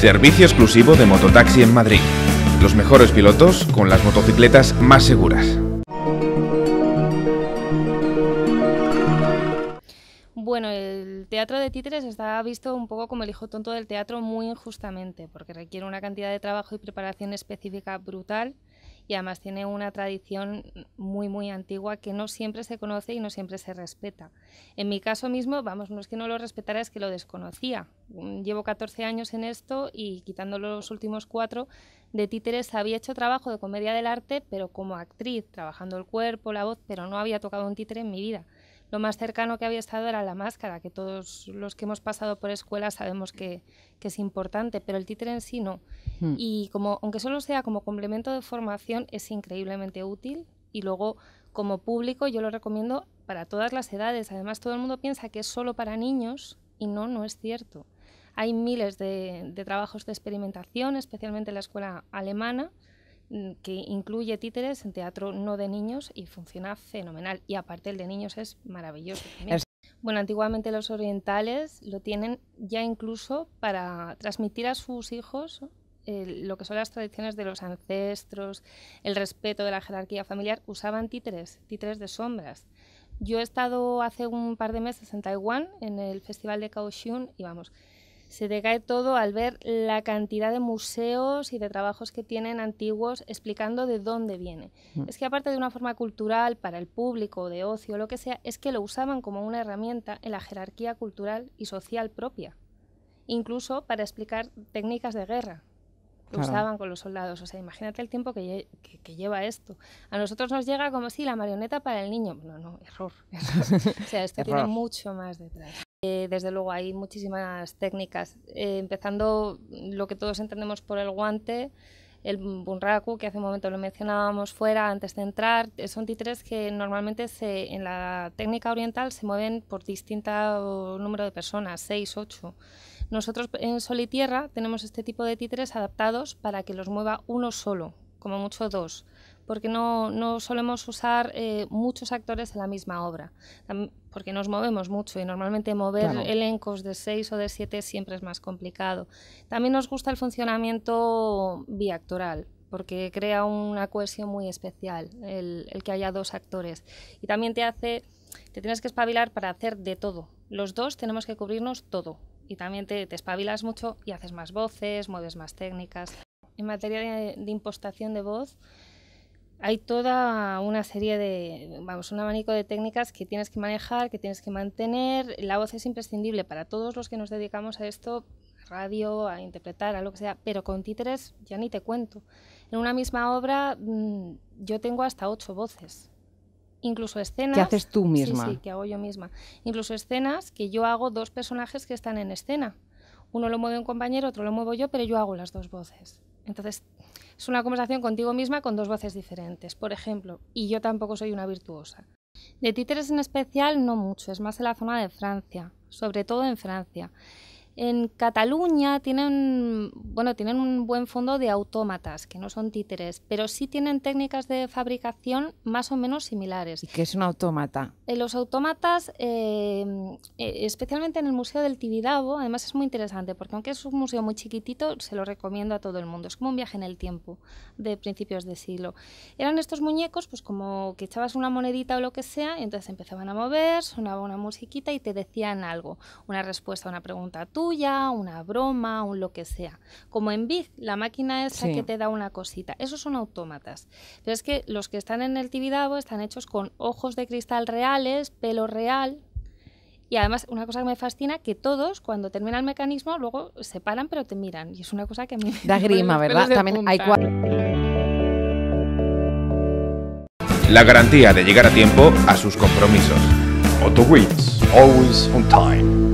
Servicio exclusivo de mototaxi en Madrid. Los mejores pilotos con las motocicletas más seguras. Bueno, el teatro de títeres está visto un poco como el hijo tonto del teatro muy injustamente, porque requiere una cantidad de trabajo y preparación específica brutal y además tiene una tradición muy, muy antigua que no siempre se conoce y no siempre se respeta. En mi caso mismo, vamos, no es que no lo respetara, es que lo desconocía. Mm, llevo 14 años en esto y quitando los últimos cuatro de títeres había hecho trabajo de comedia del arte, pero como actriz, trabajando el cuerpo, la voz, pero no había tocado un títere en mi vida. Lo más cercano que había estado era la máscara, que todos los que hemos pasado por escuela sabemos que, es importante, pero el títere en sí no. Hmm. Y como, aunque solo sea como complemento de formación, es increíblemente útil y luego como público yo lo recomiendo para todas las edades. Además, todo el mundo piensa que es solo para niños y no, no es cierto. Hay miles de trabajos de experimentación, especialmente en la escuela alemana, Mm, que incluye títeres en teatro no de niños y funciona fenomenal. Y aparte el de niños es maravilloso. Bueno, antiguamente los orientales lo tienen ya incluso para transmitir a sus hijos eh, lo que son las tradiciones de los ancestros, el respeto de la jerarquía familiar. Usaban títeres, títeres de sombras. Yo he estado hace un par de meses en Taiwán, en el Festival de Kaohsiung, y vamos, se decae todo al ver la cantidad de museos y de trabajos que tienen antiguos explicando de dónde viene. Mm. Es que aparte de una forma cultural para el público, de ocio, lo que sea, es que lo usaban como una herramienta en la jerarquía cultural y social propia, incluso para explicar técnicas de guerra. que usaban con los soldados. O sea, imagínate el tiempo que, lleva esto. A nosotros nos llega como si la marioneta para el niño. No, no, error. o sea, esto tiene mucho más detrás. Eh, desde luego hay muchísimas técnicas, eh, empezando lo que todos entendemos por el guante, el bunraku, que hace un momento lo mencionábamos fuera antes de entrar, son títeres que normalmente en la técnica oriental se mueven por distinto número de personas, 6, ocho. Nosotros en Sol y Tierra tenemos este tipo de títeres adaptados para que los mueva uno solo, como mucho dos porque no, no solemos usar eh, muchos actores en la misma obra, porque nos movemos mucho y normalmente mover elencos de seis o de siete siempre es más complicado. También nos gusta el funcionamiento biactoral, porque crea una cohesión muy especial el, que haya dos actores. Y también te hace, te tienes que espabilar para hacer de todo. Los dos tenemos que cubrirnos todo. Y también te, te espabilas mucho y haces más voces, mueves más técnicas. En materia de impostación de voz, hay toda una serie de, vamos, un abanico de técnicas que tienes que manejar, que tienes que mantener. La voz es imprescindible para todos los que nos dedicamos a esto, radio, a interpretar, a lo que sea, pero con títeres ya ni te cuento. En una misma obra mm, yo tengo hasta ocho voces. Incluso escenas... Que haces tú misma. Sí, sí, que hago yo misma. Incluso escenas que yo hago dos personajes que están en escena. Uno lo mueve un compañero, otro lo muevo yo, pero yo hago las dos voces. Entonces es una conversación contigo misma con dos voces diferentes, por ejemplo, y yo tampoco soy una virtuosa. De títeres en especial no mucho, es más en la zona de Francia, sobre todo en Francia. En Cataluña tienen, bueno, tienen un buen fondo de autómatas, que no son títeres, pero sí tienen técnicas de fabricación más o menos similares. ¿Y qué es un autómata? Eh, los autómatas, eh, eh, especialmente en el Museo del Tibidabo, además es muy interesante, porque aunque es un museo muy chiquitito, se lo recomiendo a todo el mundo. Es como un viaje en el tiempo de principios de siglo. Eran estos muñecos, pues como que echabas una monedita o lo que sea, y entonces empezaban a mover, sonaba una musiquita y te decían algo, una respuesta a una pregunta tú una broma, un lo que sea. Como en Biz, la máquina esa que te da una cosita. Esos son autómatas. Pero es que los que están en el Tibidabo están hechos con ojos de cristal reales, pelo real. Y además, una cosa que me fascina, que todos, cuando termina el mecanismo, luego se paran pero te miran. Y es una cosa que a Da grima, ¿verdad? También hay La garantía de llegar a tiempo a sus compromisos. Auto Wins, always on time.